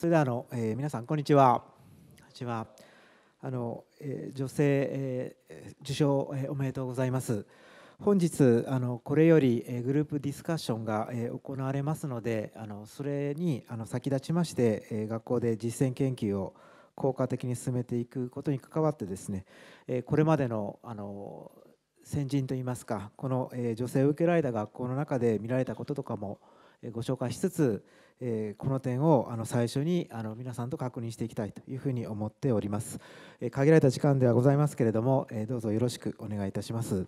それではあの、えー、皆さんこんにちは。こんにちは。あの、えー、女性、えー、受賞、えー、おめでとうございます。本日あのこれより、えー、グループディスカッションが、えー、行われますので、あのそれにあの先立ちまして、えー、学校で実践研究を効果的に進めていくことに関わってですね、えー、これまでのあの先人といいますか、この、えー、女性を受けられた学校の中で見られたこととかも、えー、ご紹介しつつ。えこの点をあの最初にあの皆さんと確認していきたいというふうに思っております、え限られた時間ではございますけれども、えどうぞよろしくお願いいたします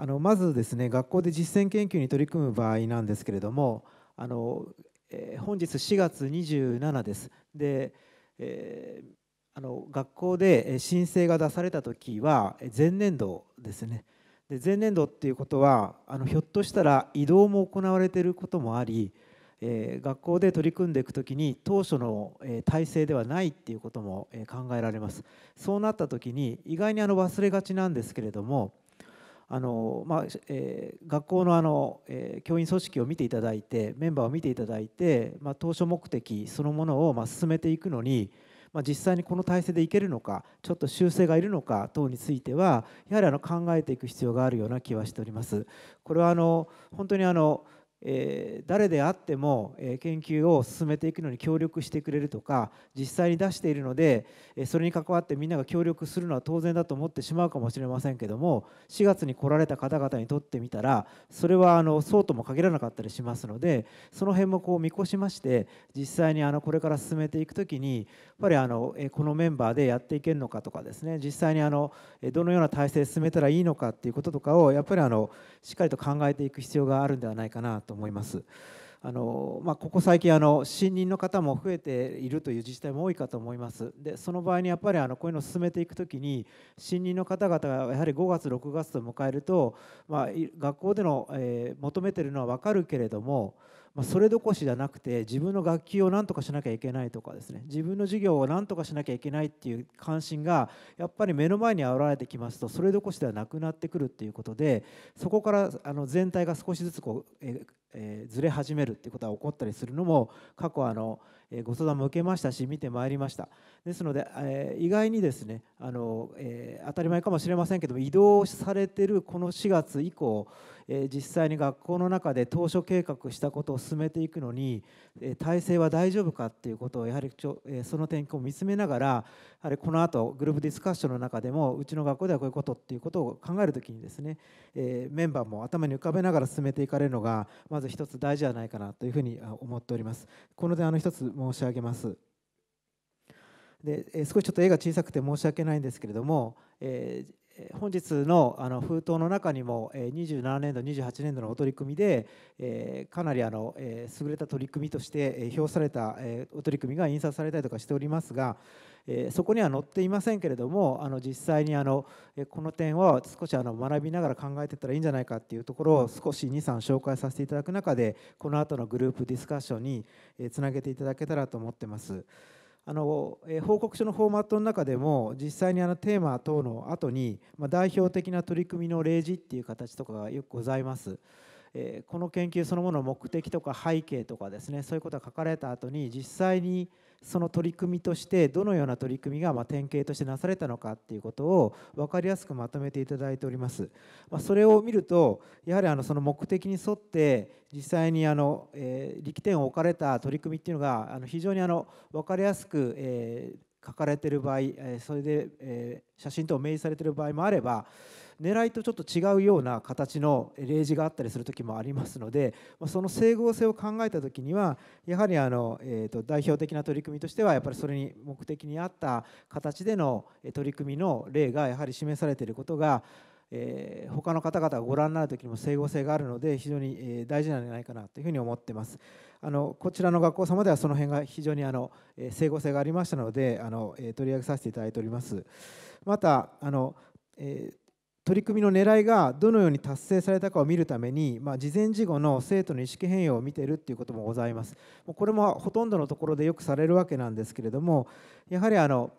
あのまずですね学校で実践研究に取り組む場合なんですけれどもあの、え本日4月27ですで、えーあの学校で申請が出された時は前年度ですねで前年度っていうことはあのひょっとしたら移動も行われていることもあり、えー、学校で取り組んでいくときに当初の、えー、体制ではないっていうことも、えー、考えられますそうなったときに意外にあの忘れがちなんですけれどもあの、まあえー、学校のあの、えー、教員組織を見ていただいてメンバーを見ていただいて、まあ、当初目的そのものを、まあ、進めていくのに、まあ、実際にこの体制でいけるのかちょっと修正がいるのか等についてはやはりあの考えていく必要があるような気はしております。これはあの本当にあのえ誰であっても、え研究を進めていくのに協力してくれるとか実際に出しているので、えそれに関わってみんなが協力するのは当然だと思ってしまうかもしれませんけども4月に来られた方々にとってみたらそれはあのそうとも限らなかったりしますのでその辺もこう見越しまして実際にあのこれから進めていく時にやっぱりあの、えこのメンバーでやっていけるのかとかですね実際にあのどのような体制進めたらいいのかっていうこととかをやっぱりあのしっかりと考えていく必要があるんではないかなとと思います。あのまあ、ここ最近あの任の方も増えているという自治体も多いかと思いますでその場合にやっぱりあのこういうのを進めていくときに新任の方々がやはり5月6月と迎えると、まあ、学校での、えー、求めているのは分かるけれどもまあ、それどこしじゃなくて自分の学級を何とかしなきゃいけないとかですね自分の授業を何とかしなきゃいけないっていう関心がやっぱり目の前に現れてきますとそれどこしではなくなってくるっていうことでそこからあの全体が少しずつこう、えー、ずれ始めるっていうことが起こったりするのも過去あの、えご相談も受けましたし見てまいりましたですので、え意外にですねあの、え当たり前かもしれませんけども移動されてるこの4月以降、え実際に学校の中で当初計画したことを進めていくのに、え体制は大丈夫かっていうことをやはりちょ、えその点を見つめながらやはりこの後グループディスカッションの中でもうちの学校ではこういうことっていうことを考えるときにですね、えメンバーも頭に浮かべながら進めていかれるのがまず一つ大事じゃないかなというふうに思っております。この点あの一つ申し上げます。で少しちょっと絵が小さくて申し訳ないんですけれども、えー、本日のあの封筒の中にも27年度28年度のお取り組みで、えー、かなりあの、えー、優れた取り組みとして評された、えお取り組みが印刷されたりとかしておりますがえそこには載っていませんけれどもあの実際にあの、えこの点は少しあの学びながら考えていったらいいんじゃないかっていうところを少し23紹介させていただく中でこの後のグループディスカッションに、えつなげていただけたらと思ってます。あの報告書のフォーマットの中でも実際にあのテーマ等の後に、ま代表的な取り組みの例示っていう形とかがよくございます。この研究そのものの目的とか背景とかですねそういうことが書かれた後に実際にその取り組みとしてどのような取り組みがま典型としてなされたのかっていうことを分かりやすくまとめていただいております。まあ、それを見るとやはりあのその目的に沿って実際にあの、力点を置かれた取り組みっていうのがあの非常にあの分かりやすく、え書かれている場合それで、写真等を明示されている場合もあれば狙いとちょっと違うような形の例示があったりする時もありますのでその整合性を考えた時にはやはりあの、えー、と代表的な取り組みとしてはやっぱりそれに目的に合った形での取り組みの例がやはり示されていることがえー、他の方々がご覧になる時にも整合性があるので非常に、え大事なんじゃないかなというふうに思ってます。あのこちらの学校様ではその辺が非常にあの、え整合性がありましたのであの、え取り上げさせていただいております。またあの、えー取り組みの狙いがどのように達成されたかを見るために、まあ、事前事後の生徒の意識変容を見ているということもございます。これもほとんどのところでよくされるわけなんですけれどもやはりあの、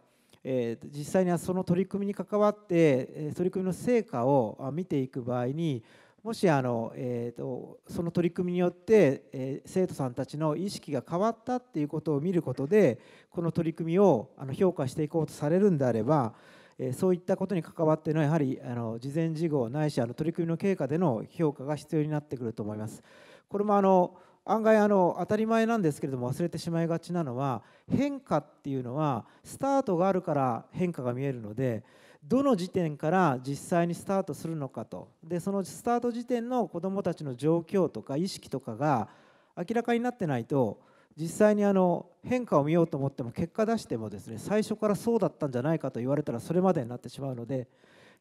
えー、実際にはその取り組みに関わって取り組みの成果を見ていく場合にもしあの、えーと、その取り組みによって、えー、生徒さんたちの意識が変わったっていうことを見ることでこの取り組みをあの評価していこうとされるんであればえそういったことに関わってのやはりあの事前事業ないしあの取り組みの経過での評価が必要になってくると思います。これもあの案外あの当たり前なんですけれども忘れてしまいがちなのは変化っていうのはスタートがあるから変化が見えるのでどの時点から実際にスタートするのかとでそのスタート時点の子どもたちの状況とか意識とかが明らかになってないと実際にあの変化を見ようと思っても結果出してもですね最初からそうだったんじゃないかと言われたらそれまでになってしまうので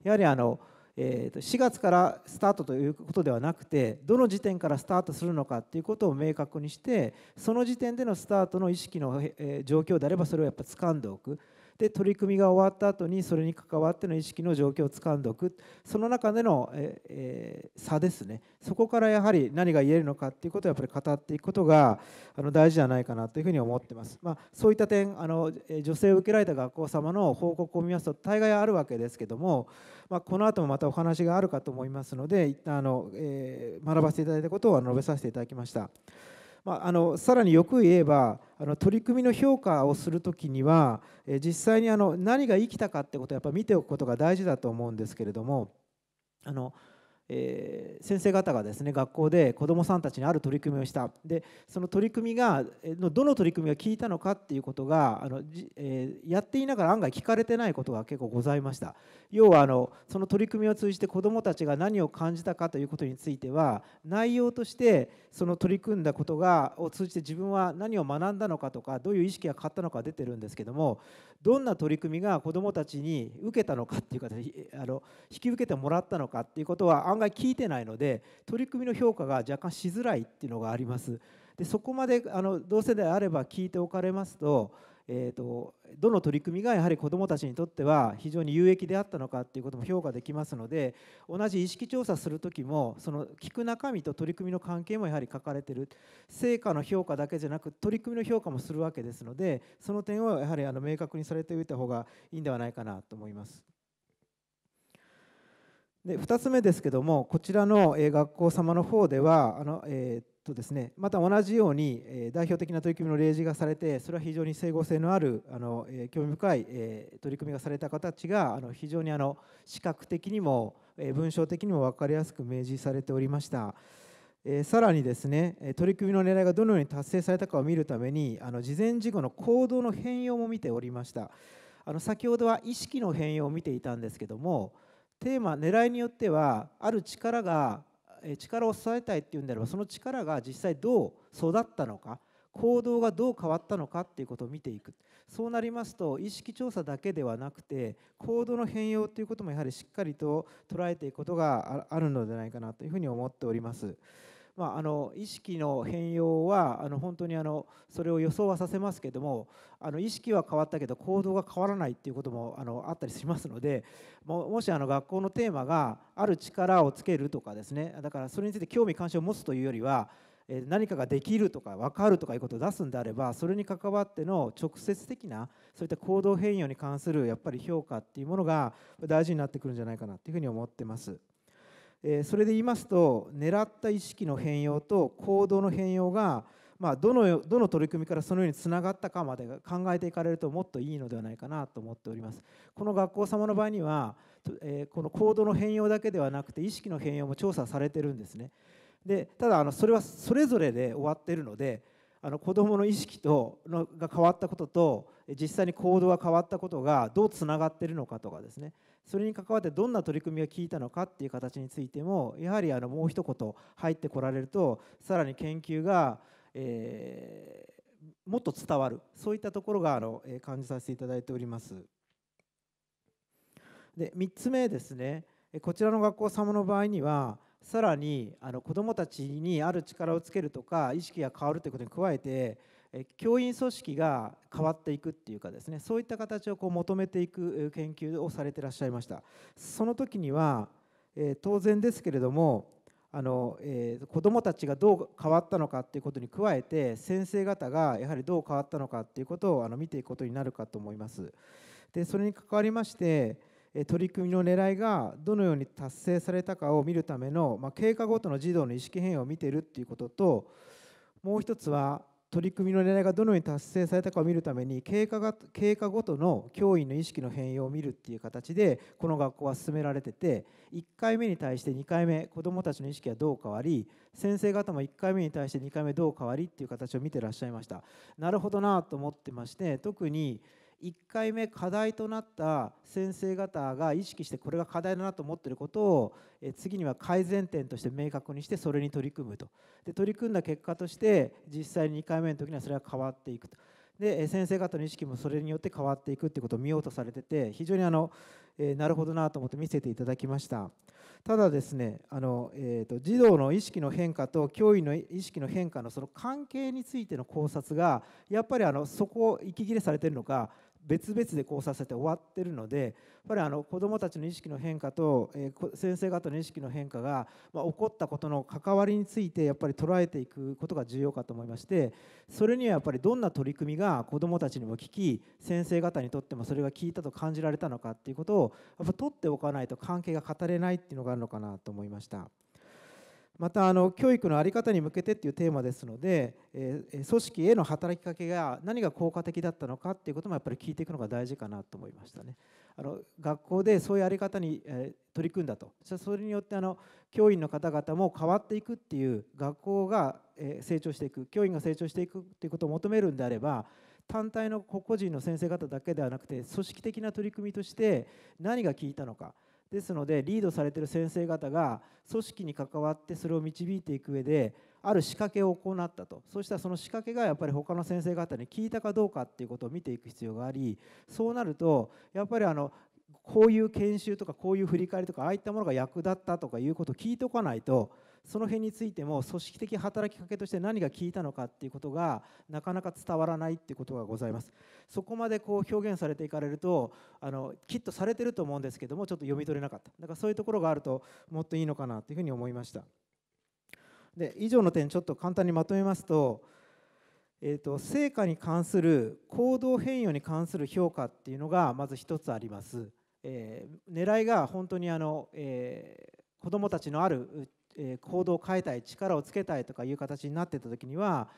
やはりあの、えー、と4月からスタートということではなくてどの時点からスタートするのかっていうことを明確にしてその時点でのスタートの意識の、え状況であればそれをやっぱ掴んでおく。で取り組みが終わった後にそれに関わっての意識の状況をつかんでおくその中での、ええー、差ですねそこからやはり何が言えるのかっていうことをやっぱり語っていくことがあの大事じゃないかなというふうに思ってます、まあ、そういった点あの女性を受けられた学校様の報告を見ますと大概あるわけですけども、まあ、この後もまたお話があるかと思いますので一旦あの、えー、学ばせていただいたことを述べさせていただきました。まあ、あのさらによく言えばあの取り組みの評価をする時には、え実際にあの何が生きたかってことをやっぱ見ておくことが大事だと思うんですけれどもあのえー、先生方がですね学校で子どもさんたちにある取り組みをしたでその取り組みがどの取り組みが効いたのかっていうことがあの、えー、やっていながら案外聞かれてないことが結構ございました要はあのその取り組みを通じて子どもたちが何を感じたかということについては内容としてその取り組んだことがを通じて自分は何を学んだのかとかどういう意識が変わったのか出てるんですけどもどんな取り組みが子どもたちに受けたのかっていうかあの引き受けてもらったのかっていうことは案外聞いてないので取り組みの評価が若干しづらいっていうのがあります。でそこまであの同世代あれば聞いておかれますとえーと、どの取り組みがやはり子どもたちにとっては非常に有益であったのかということも評価できますので同じ意識調査する時もその聞く中身と取り組みの関係もやはり書かれている成果の評価だけじゃなく取り組みの評価もするわけですのでその点をやはりあの明確にされておいた方がいいんではないかなと思います。で2つ目ですけどもこちらの学校様の方ではあの、えとですね、また同じように、え代表的な取り組みの例示がされて、それは非常に整合性のあるあの、え興味深い、え取り組みがされた形があの非常にあの視覚的にも、え文章的にも分かりやすく明示されておりました。えさらにですね取り組みの狙いがどのように達成されたかを見るためにあの事前事後の行動の変容も見ておりましたあの先ほどは意識の変容を見ていたんですけどもテーマ狙いによってはある力が力を支えたいっていうんであればその力が実際どう育ったのか行動がどう変わったのかっていうことを見ていくそうなりますと意識調査だけではなくて行動の変容ということもやはりしっかりと捉えていくことがあるのではないかなというふうに思っております。まあ、あの意識の変容はあの本当にあのそれを予想はさせますけどもあの意識は変わったけど行動が変わらないっていうこともあのあったりしますのでももしあの学校のテーマがある力をつけるとかですねだからそれについて興味関心を持つというよりは何かができるとか分かるとかいうことを出すんであればそれに関わっての直接的なそういった行動変容に関するやっぱり評価っていうものが大事になってくるんじゃないかなっていうふうに思ってます。えそれで言いますと狙った意識の変容と行動の変容が、まあ、どのどの取り組みからそのようにつながったかまで考えていかれるともっといいのではないかなと思っております。この学校様の場合には、えこの行動の変容だけではなくて意識の変容も調査されてるんですね。でただあのそれはそれぞれで終わってるのであの子どもの意識とのが変わったことと実際に行動が変わったことがどうつながってるのかとかですねそれに関わってどんな取り組みが効いたのかっていう形についてもやはりあのもう一言入ってこられるとさらに研究が、えー、もっと伝わるそういったところがあの感じさせていただいております。で3つ目ですねこちらの学校様の場合にはさらにあの子どもたちにある力をつけるとか意識が変わるということに加えて教員組織が変わっていくっていうかですねそういった形をこう求めていく研究をされてらっしゃいましたその時には、当然ですけれどもあの、子どもたちがどう変わったのかっていうことに加えて先生方がやはりどう変わったのかっていうことを見ていくことになるかと思いますでそれに関わりまして取り組みの狙いがどのように達成されたかを見るための、まあ、経過ごとの児童の意識変容を見ているっていうことともう一つは取り組みの狙いがどのように達成されたかを見るために経過が経過ごとの教員の意識の変容を見るっていう形でこの学校は進められてて1回目に対して2回目子どもたちの意識はどう変わり先生方も1回目に対して2回目どう変わりっていう形を見てらっしゃいましたなるほどなと思ってまして特に1回目課題となった先生方が意識してこれが課題だなと思ってることを次には改善点として明確にしてそれに取り組むとで取り組んだ結果として実際に2回目の時にはそれが変わっていくとで先生方の意識もそれによって変わっていくってことを見ようとされてて非常にあの、えなるほどなと思って見せていただきましたただですねあの、えーと児童の意識の変化と教員の意識の変化のその関係についての考察がやっぱりあのそこを息切れされてるのか別々で交差させて終わってるのでやっぱりあの子どもたちの意識の変化と、え先生方の意識の変化が、ま起こったことの関わりについてやっぱり捉えていくことが重要かと思いましてそれにはやっぱりどんな取り組みが子どもたちにも聞き先生方にとってもそれが効いたと感じられたのかっていうことをやっぱ取っておかないと関係が語れないっていうのがあるのかなと思いました。またあの教育の在り方に向けてっていうテーマですので、え組織への働きかけが何が効果的だったのかっていうこともやっぱり聞いていくのが大事かなと思いましたね。あの学校でそういう在り方に、え取り組んだとそれによってあの教員の方々も変わっていくっていう学校が、え成長していく教員が成長していくっていうことを求めるんであれば単体の個々人の先生方だけではなくて組織的な取り組みとして何が効いたのか。ですのでリードされてる先生方が組織に関わってそれを導いていく上である仕掛けを行ったとそうしたらその仕掛けがやっぱり他の先生方に効いたかどうかっていうことを見ていく必要がありそうなるとやっぱりあのこういう研修とかこういう振り返りとかああいったものが役立ったとかいうことを聞いておかないとその辺についても組織的働きかけとして何が効いたのかっていうことがなかなか伝わらないっていうことがございますそこまでこう表現されていかれるとあのきっとされてると思うんですけどもちょっと読み取れなかっただからそういうところがあるともっといいのかなというふうに思いましたで以上の点ちょっと簡単にまとめますと,、えーと、成果に関する行動変容に関する評価っていうのがまず1つあります、えー、狙いが本当にあの、えー、子どもたちのあるえ行動を変えたい力をつけたいとかいう形になってた時には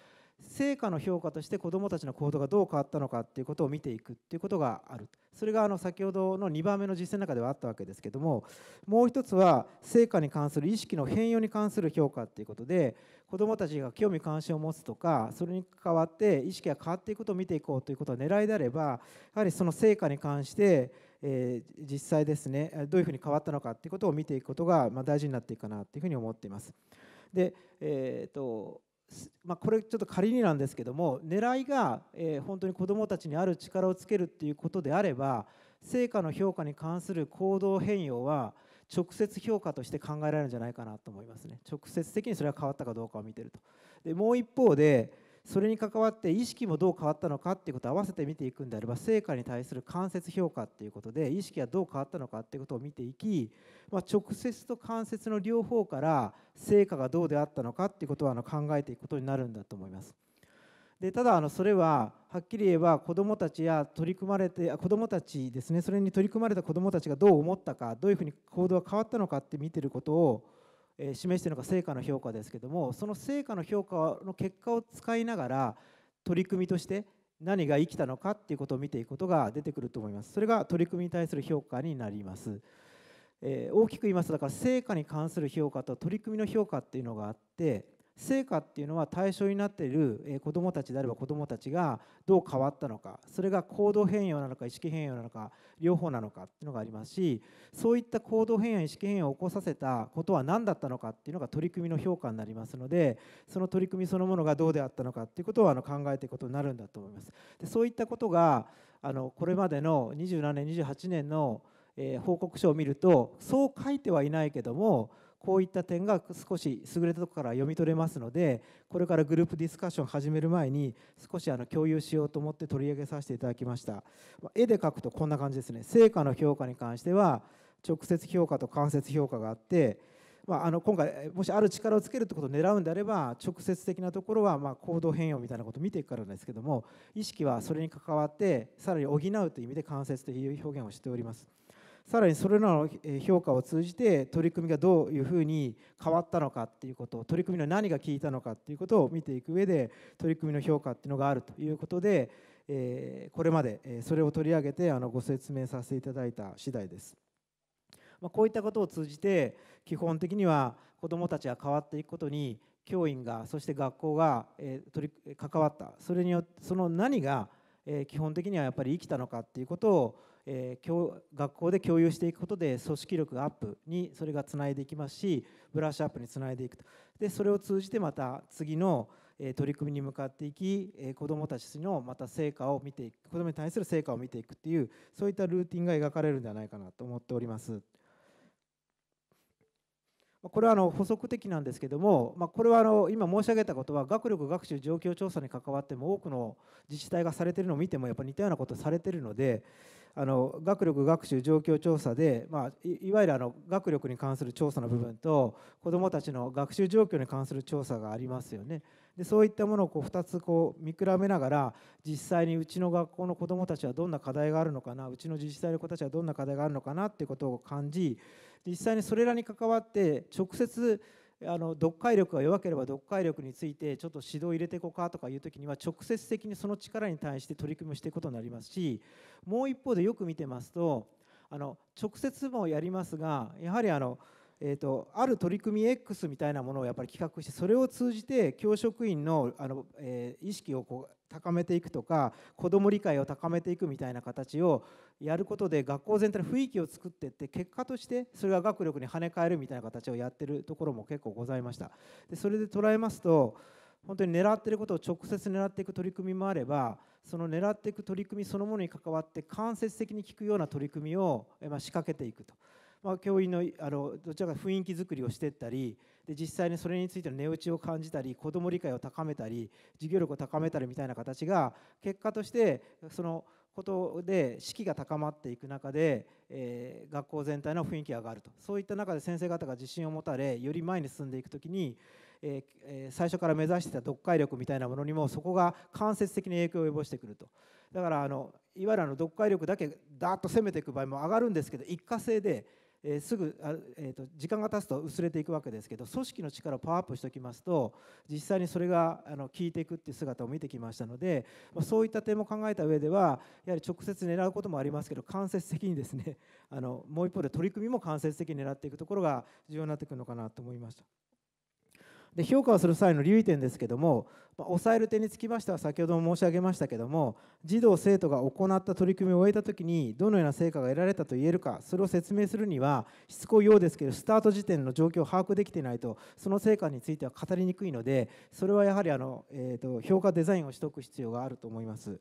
成果の評価として子どもたちの行動がどう変わったのかっていうことを見ていくっていうことがあるそれがあの先ほどの2番目の実践の中ではあったわけですけどももう一つは成果に関する意識の変容に関する評価っていうことで子どもたちが興味関心を持つとかそれに代わって意識が変わっていくことを見ていこうということが狙いであればやはりその成果に関してえー、実際ですねどういうふうに変わったのかっていうことを見ていくことが、まあ、大事になっていくかなっていうふうに思っています。で、えーとまあ、これちょっと仮になんですけども狙いが、え本当に子どもたちにある力をつけるっていうことであれば成果の評価に関する行動変容は直接評価として考えられるんじゃないかなと思いますね直接的にそれは変わったかどうかを見てるとでもう一方でそれに関わって意識もどう変わったのかっていうことを合わせて見ていくんであれば成果に対する間接評価っていうことで意識がどう変わったのかっていうことを見ていき、まあ、直接と間接の両方から成果がどうであったのかっていうことはあの考えていくことになるんだと思います。でただあのそれははっきり言えば子どもたちや取り組まれて子どもたちですねそれに取り組まれた子どもたちがどう思ったかどういうふうに行動が変わったのかって見てることをえ示しているのが成果の評価ですけれどもその成果の評価の結果を使いながら取り組みとして何が生きたのかっていうことを見ていくことが出てくると思いますそれが取り組みに対する評価になります、えー、大きく言いますとだから成果に関する評価と取り組みの評価っていうのがあって成果っていうのは対象になっている子どもたちであれば子どもたちがどう変わったのかそれが行動変容なのか意識変容なのか両方なのかっていうのがありますしそういった行動変容意識変容を起こさせたことは何だったのかっていうのが取り組みの評価になりますのでその取り組みそのものがどうであったのかっていうことをあの考えていくことになるんだと思います。でそういったことがあのこれまでの27年28年の報告書を見るとそう書いてはいないけどもこういった点が少し優れたところから読み取れますのでこれからグループディスカッション始める前に少しあの共有しようと思って取り上げさせていただきました絵で描くとこんな感じですね成果の評価に関しては直接評価と間接評価があってまあ、あの今回もしある力をつけるってことを狙うんであれば直接的なところはま行動変容みたいなことを見ていくからなんですけども意識はそれに関わってさらに補うという意味で間接という表現をしております。さらにそれらの評価を通じて取り組みがどういうふうに変わったのかっていうこと取り組みの何が効いたのかっていうことを見ていく上で取り組みの評価っていうのがあるということで、えこれまでそれを取り上げてあのご説明させていただいた次第です。まこういったことを通じて基本的には子どもたちが変わっていくことに教員がそして学校が、え取り関わったそれによってその何が、え基本的にはやっぱり生きたのかっていうことをえー、学校で共有していくことで組織力アップにそれがつないでいきますしブラッシュアップにつないでいくとでそれを通じてまた次の取り組みに向かっていき子どもたちのまた成果を見ていく子どもに対する成果を見ていくっていうそういったルーティンが描かれるんじゃないかなと思っております。これはあの補足的なんですけれども、まあ、これはあの今申し上げたことは学力学習状況調査に関わっても多くの自治体がされているのを見てもやっぱり似たようなことをされているのであの学力学習状況調査で、まあ、いわゆるあの学力に関する調査の部分と子どもたちの学習状況に関する調査がありますよね。でそういったものをこう2つこう見比べながら実際にうちの学校の子どもたちはどんな課題があるのかなうちの自治体の子たちはどんな課題があるのかなっていうことを感じ実際にそれらに関わって直接あの読解力が弱ければ読解力についてちょっと指導を入れていこうかとかいう時には直接的にその力に対して取り組みをしていくことになりますしもう一方でよく見てますとあの直接もやりますがやはりあのえーと、ある取り組み X みたいなものをやっぱり企画してそれを通じて教職員のあの、えー、意識をこう高めていくとか子ども理解を高めていくみたいな形をやることで学校全体の雰囲気を作っていって結果としてそれが学力に跳ね返るみたいな形をやってるところも結構ございましたでそれで捉えますと本当に狙っていることを直接狙っていく取り組みもあればその狙っていく取り組みそのものに関わって間接的に効くような取り組みを仕掛けていくと。まあ、教員のあのどちらか雰囲気づくりをしていったりで実際にそれについての値打ちを感じたり子ども理解を高めたり授業力を高めたりみたいな形が結果としてそのことで士気が高まっていく中で、えー、学校全体の雰囲気が上がるとそういった中で先生方が自信を持たれより前に進んでいくときに、えー、最初から目指していた読解力みたいなものにもそこが間接的に影響を及ぼしてくるとだからあのいわゆるあの読解力だけだっと攻めていく場合も上がるんですけど一過性でえー、すぐあ、えーと、と時間が経つと薄れていくわけですけど組織の力をパワーアップしておきますと実際にそれがあの効いていくっていう姿を見てきましたので、まあ、そういった点も考えた上ではやはり直接狙うこともありますけど間接的にですねあのもう一方で取り組みも間接的に狙っていくところが重要になってくるのかなと思いました。で評価をする際の留意点ですけども、まあ、抑える点につきましては先ほども申し上げましたけども児童生徒が行った取り組みを終えた時にどのような成果が得られたと言えるかそれを説明するにはしつこいようですけどスタート時点の状況を把握できていないとその成果については語りにくいのでそれはやはりあの、えーと、評価デザインをしておく必要があると思います。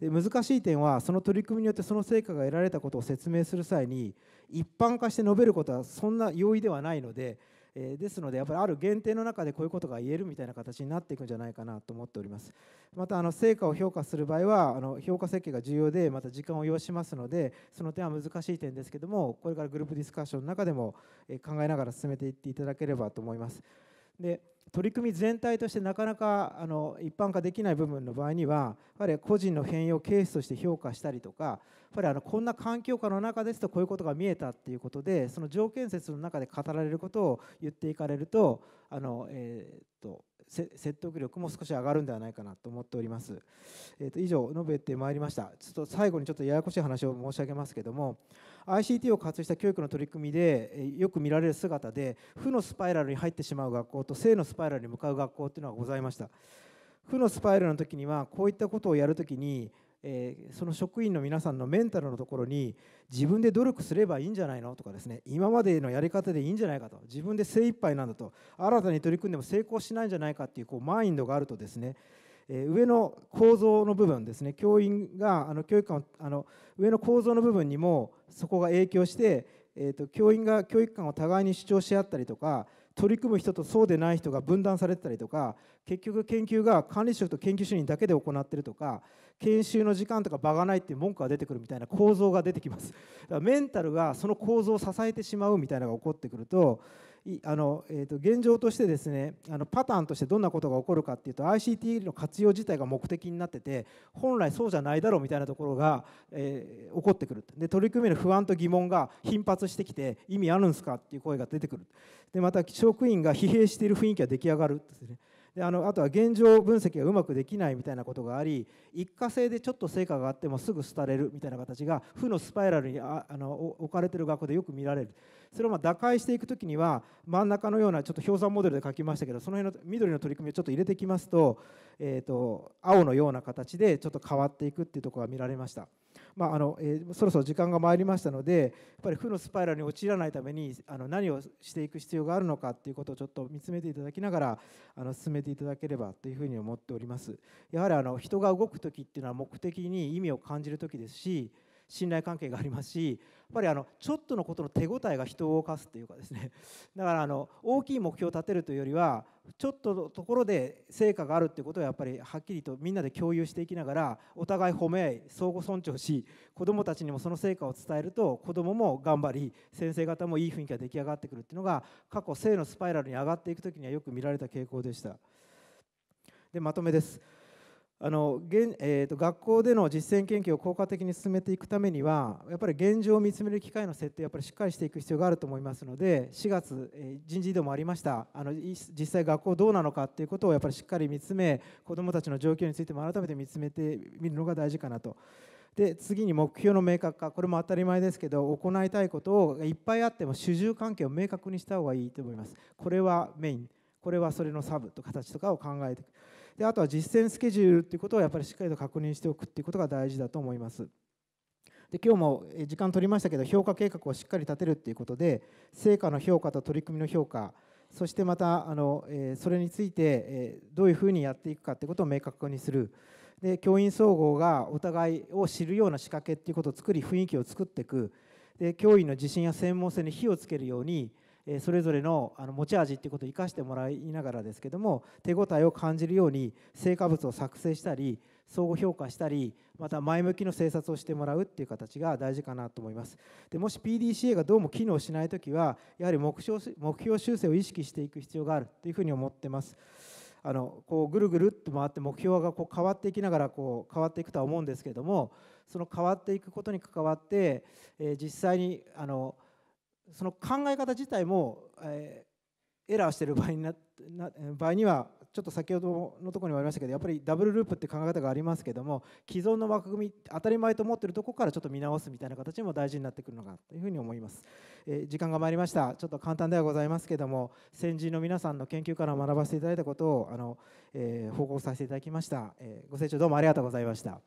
で難しい点はその取り組みによってその成果が得られたことを説明する際に一般化して述べることはそんな容易ではないのでえですのでやっぱりある限定の中でこういうことが言えるみたいな形になっていくんじゃないかなと思っておりますまたあの成果を評価する場合はあの評価設計が重要でまた時間を要しますのでその点は難しい点ですけどもこれからグループディスカッションの中でも考えながら進めていっていただければと思います。で取り組み全体としてなかなかあの一般化できない部分の場合にはやはり個人の変容ケースとして評価したりとかやっぱりあのこんな環境下の中ですとこういうことが見えたっていうことでその条件説の中で語られることを言っていかれるとあの、えーと、説得力も少し上がるんではないかなと思っております、えーと、と以上述べてまいりましたちょっと最後にちょっとややこしい話を申し上げますけども ICT を活用した教育の取り組みでよく見られる姿で負のスパイラルに入ってしまう学校と正のスパイラルに向かう学校というのがございました負のスパイラルの時にはこういったことをやるときにえその職員の皆さんのメンタルのところに自分で努力すればいいんじゃないのとかですね今までのやり方でいいんじゃないかと自分で精一杯なんだと新たに取り組んでも成功しないんじゃないかっていうこうマインドがあるとですねえ上の構造の部分ですね教員があの教育官あの上の構造の部分にもそこが影響して、えーと、教員が教育館を互いに主張し合ったりとか取り組む人とそうでない人が分断されてたりとか結局研究が管理職と研究主任だけで行ってるとか研修の時間とか場がないっていう文句が出てくるみたいな構造が出てきますだからメンタルがその構造を支えてしまうみたいなのが起こってくるとあの、えー、と現状としてですねあのパターンとしてどんなことが起こるかっていうと ICT の活用自体が目的になってて本来そうじゃないだろうみたいなところが、えー、起こってくるで取り組める不安と疑問が頻発してきて意味あるんですかっていう声が出てくるでまた職員が疲弊している雰囲気が出来上がるですねであのあとは現状分析がうまくできないみたいなことがあり一過性でちょっと成果があってもすぐ廃れるみたいな形が負のスパイラルにああの置かれてる学校でよく見られるそれをま打開していく時には真ん中のようなちょっと氷山モデルで書きましたけどその辺の緑の取り組みをちょっと入れてきますと,、えーと、と青のような形でちょっと変わっていくっていうところが見られました。まああのえー、そろそろ時間が参りましたのでやっぱり負のスパイラルに陥らないためにあの何をしていく必要があるのかということをちょっと見つめていただきながらあの進めていただければというふうに思っております。やはりあの人が動く時っていうのは目的に意味を感じる時ですし信頼関係がありますしやっぱりあのちょっとのことの手応えが人を動かすというかですね だからあの大きい目標を立てるというよりはちょっとのところで成果があるってことをやっぱりはっきりとみんなで共有していきながらお互い褒め合い相互尊重し子どもたちにもその成果を伝えると子どもも頑張り先生方もいい雰囲気が出来上がってくるっていうのが過去性のスパイラルに上がっていく時にはよく見られた傾向でした。でまとめです。あの現えーと、学校での実践研究を効果的に進めていくためにはやっぱり現状を見つめる機会の設定をやっぱりしっかりしていく必要があると思いますので4月、えー、人事異動もありましたあの実際学校どうなのかということをやっぱりしっかり見つめ子どもたちの状況についても改めて見つめてみるのが大事かなと。で次に目標の明確化これも当たり前ですけど行いたいことをいっぱいあっても主従関係を明確にした方がいいと思います。これはメインこれはそれのサブと形とかを考えていくであとは実践スケジュールっていうことをやっぱりしっかりと確認しておくっていうことが大事だと思います。で今日も時間取りましたけど評価計画をしっかり立てるっていうことで成果の評価と取り組みの評価そしてまたあの、えそれについて、えどういうふうにやっていくかってことを明確にするで教員総合がお互いを知るような仕掛けっていうことを作り雰囲気を作っていくで教員の自信や専門性に火をつけるようにえそれぞれのあの持ち味っていうことを生かしてもらいながらですけども手応えを感じるように成果物を作成したり相互評価したりまた前向きの政策をしてもらうっていう形が大事かなと思いますでもし PDCA がどうも機能しないときはやはり目標目標修正を意識していく必要があるというふうに思ってますあのこうぐるぐるっと回って目標がこう変わっていきながらこう変わっていくとは思うんですけどもその変わっていくことに関わって、えー、実際にあのその考え方自体も、えー、エラーしてる場合にな場合にはちょっと先ほどのところにもありましたけどやっぱりダブルループって考え方がありますけども既存の枠組み当たり前と思ってるとこからちょっと見直すみたいな形も大事になってくるのかなというふうに思います、えー、時間が参りましたちょっと簡単ではございますけども先人の皆さんの研究から学ばせていただいたことをあの、えー、報告させていただきました、えー、ご清聴どうもありがとうございました